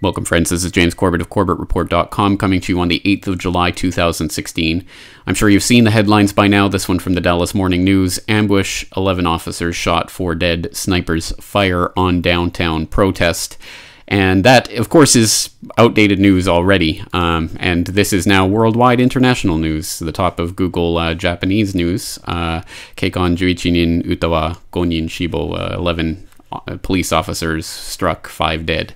Welcome, friends. This is James Corbett of CorbettReport.com coming to you on the 8th of July 2016. I'm sure you've seen the headlines by now. This one from the Dallas Morning News Ambush, 11 officers shot, 4 dead, snipers fire on downtown protest. And that, of course, is outdated news already. Um, and this is now worldwide international news, the top of Google uh, Japanese news. Uh, Keikon Juichinin Utawa konin Shibo, uh, 11 uh, police officers struck, 5 dead.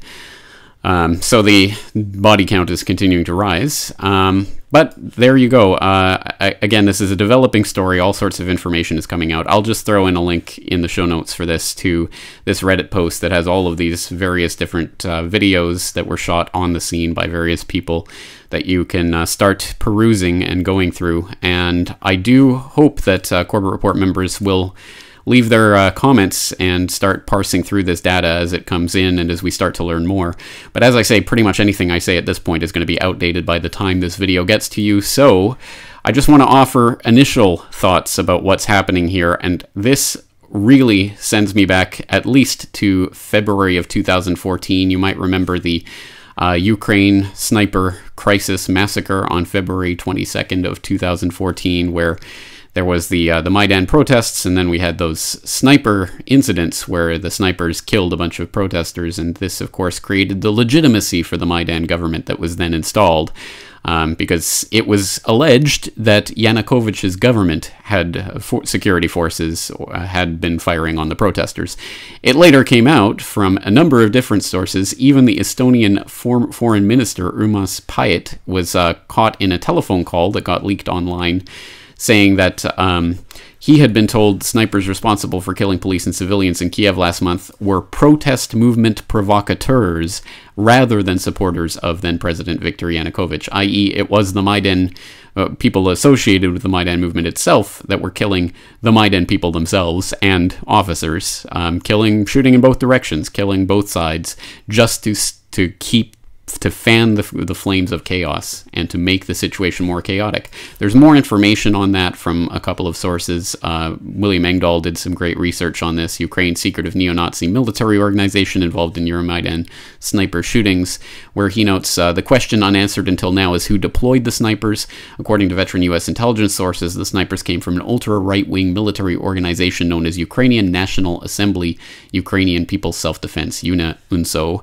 Um, so the body count is continuing to rise. Um, but there you go. Uh, I, again, this is a developing story. All sorts of information is coming out. I'll just throw in a link in the show notes for this to this Reddit post that has all of these various different uh, videos that were shot on the scene by various people that you can uh, start perusing and going through. And I do hope that uh, Corporate Report members will leave their uh, comments and start parsing through this data as it comes in and as we start to learn more. But as I say, pretty much anything I say at this point is going to be outdated by the time this video gets to you. So I just want to offer initial thoughts about what's happening here. And this really sends me back at least to February of 2014. You might remember the uh, Ukraine sniper crisis massacre on February 22nd of 2014, where there was the uh, the Maidan protests, and then we had those sniper incidents where the snipers killed a bunch of protesters, and this, of course, created the legitimacy for the Maidan government that was then installed. Um, because it was alleged that Yanukovych's government had uh, for security forces uh, had been firing on the protesters. It later came out from a number of different sources. Even the Estonian foreign minister Urmas Payet was uh, caught in a telephone call that got leaked online saying that um, he had been told snipers responsible for killing police and civilians in Kiev last month were protest movement provocateurs rather than supporters of then President Viktor Yanukovych, i.e., it was the Maidan uh, people associated with the Maidan movement itself that were killing the Maidan people themselves and officers, um, killing, shooting in both directions, killing both sides, just to to keep to fan the, the flames of chaos and to make the situation more chaotic. There's more information on that from a couple of sources. Uh, William Engdahl did some great research on this. Ukraine's secretive neo-Nazi military organization involved in Euromaidan sniper shootings, where he notes uh, the question unanswered until now is who deployed the snipers. According to veteran U.S. intelligence sources, the snipers came from an ultra-right-wing military organization known as Ukrainian National Assembly, Ukrainian People's Self-Defense Unit, UNSO.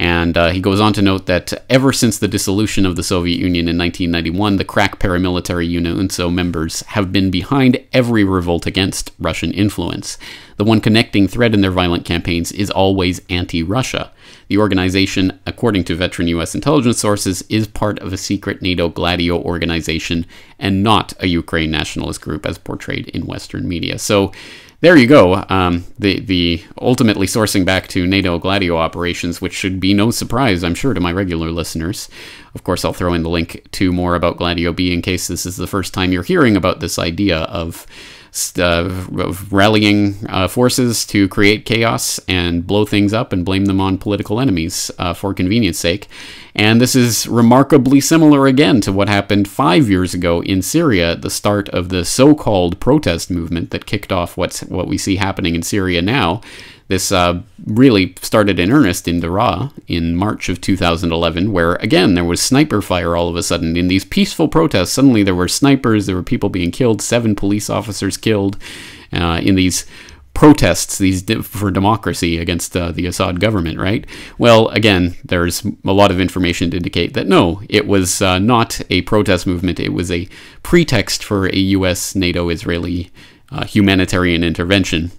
And uh, he goes on to note that ever since the dissolution of the Soviet Union in 1991, the crack paramilitary UNITSO members have been behind every revolt against Russian influence. The one connecting thread in their violent campaigns is always anti Russia. The organization, according to veteran U.S. intelligence sources, is part of a secret NATO Gladio organization and not a Ukraine nationalist group as portrayed in Western media. So, there you go. Um, the the ultimately sourcing back to NATO Gladio operations, which should be no surprise, I'm sure, to my regular listeners. Of course, I'll throw in the link to more about Gladio B in case this is the first time you're hearing about this idea of uh, rallying uh, forces to create chaos and blow things up and blame them on political enemies uh, for convenience sake. And this is remarkably similar again to what happened five years ago in Syria at the start of the so called protest movement that kicked off what's, what we see happening in Syria now. This uh, really started in earnest in Daraa in March of 2011, where again there was sniper fire all of a sudden. In these peaceful protests, suddenly there were snipers, there were people being killed, seven police officers killed uh, in these protests these for democracy against uh, the Assad government, right? Well, again, there's a lot of information to indicate that no, it was uh, not a protest movement. It was a pretext for a U.S. NATO Israeli uh, humanitarian intervention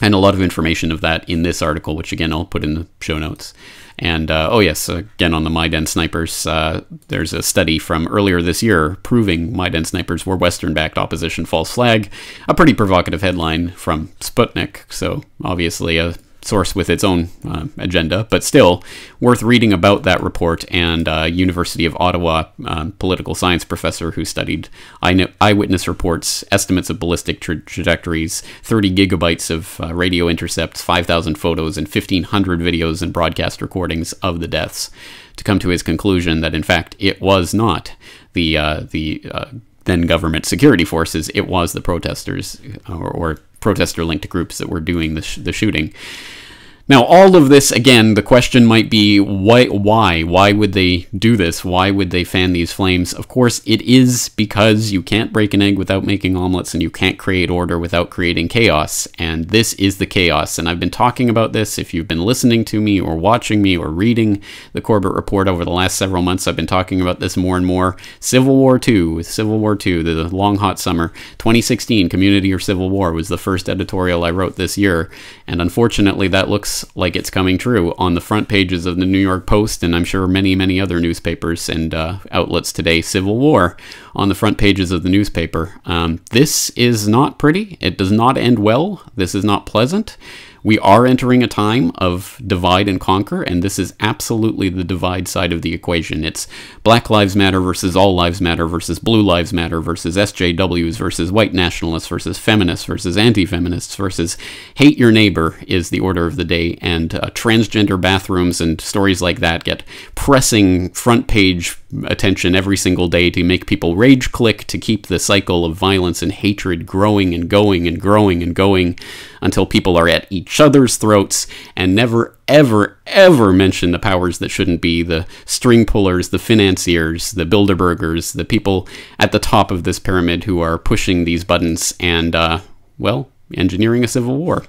and a lot of information of that in this article, which again I'll put in the show notes. And uh, oh yes, again on the Myden snipers, uh, there's a study from earlier this year proving Myden snipers were Western-backed opposition false flag. A pretty provocative headline from Sputnik. So obviously a source with its own uh, agenda, but still worth reading about that report and uh, University of Ottawa um, political science professor who studied eyewitness reports, estimates of ballistic tra- trajectories, 30 gigabytes of uh, radio intercepts, 5,000 photos, and 1,500 videos and broadcast recordings of the deaths to come to his conclusion that in fact it was not the uh, the uh, then government security forces, it was the protesters or, or protester linked groups that were doing the, sh- the shooting. Now, all of this, again, the question might be why, why? Why would they do this? Why would they fan these flames? Of course, it is because you can't break an egg without making omelets and you can't create order without creating chaos. And this is the chaos. And I've been talking about this. If you've been listening to me or watching me or reading the Corbett Report over the last several months, I've been talking about this more and more. Civil War II, Civil War II, the long hot summer, 2016, Community or Civil War was the first editorial I wrote this year. And unfortunately, that looks looks like it's coming true on the front pages of the New York Post and I'm sure many, many other newspapers and uh, outlets today. Civil War on the front pages of the newspaper. Um, this is not pretty. It does not end well. This is not pleasant. We are entering a time of divide and conquer, and this is absolutely the divide side of the equation. It's Black Lives Matter versus All Lives Matter versus Blue Lives Matter versus SJWs versus white nationalists versus feminists versus anti feminists versus hate your neighbor is the order of the day, and uh, transgender bathrooms and stories like that get pressing front page attention every single day to make people rage click, to keep the cycle of violence and hatred growing and going and growing and going until people are at each other's throats and never, ever, ever mention the powers that shouldn't be the string pullers, the financiers, the Bilderbergers, the people at the top of this pyramid who are pushing these buttons and, uh, well, engineering a civil war.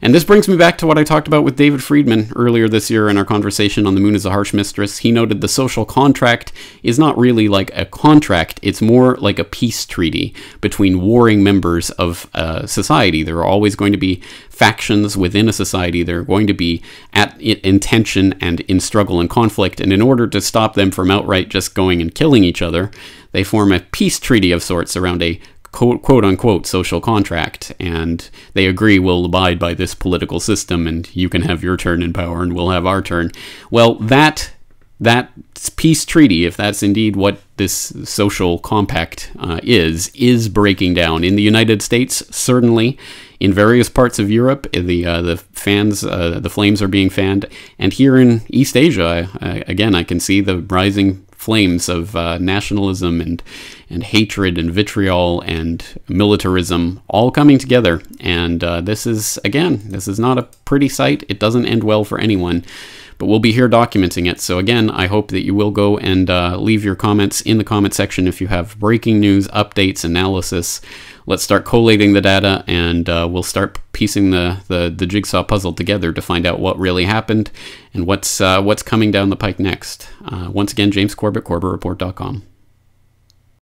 And this brings me back to what I talked about with David Friedman earlier this year in our conversation on The Moon is a Harsh Mistress. He noted the social contract is not really like a contract, it's more like a peace treaty between warring members of a society. There are always going to be factions within a society, they're going to be at in tension and in struggle and conflict. And in order to stop them from outright just going and killing each other, they form a peace treaty of sorts around a quote, quote unquote social contract, and they agree we'll abide by this political system, and you can have your turn in power, and we'll have our turn. Well, that that peace treaty, if that's indeed what this social compact uh, is, is breaking down in the United States. Certainly, in various parts of Europe, eh, the uh, the fans, uh, the flames are being fanned, and here in East Asia, I, uh, I, again, I can see the rising flames of uh, nationalism and and hatred and vitriol and militarism all coming together. And uh, this is again, this is not a pretty sight. It doesn't end well for anyone but we'll be here documenting it. So again, I hope that you will go and uh, leave your comments in the comment section if you have breaking news, updates, analysis. Let's start collating the data and uh, we'll start piecing the, the, the, jigsaw puzzle together to find out what really happened and what's, uh, what's coming down the pike next. Uh, once again, James Corbett, CorbettReport.com.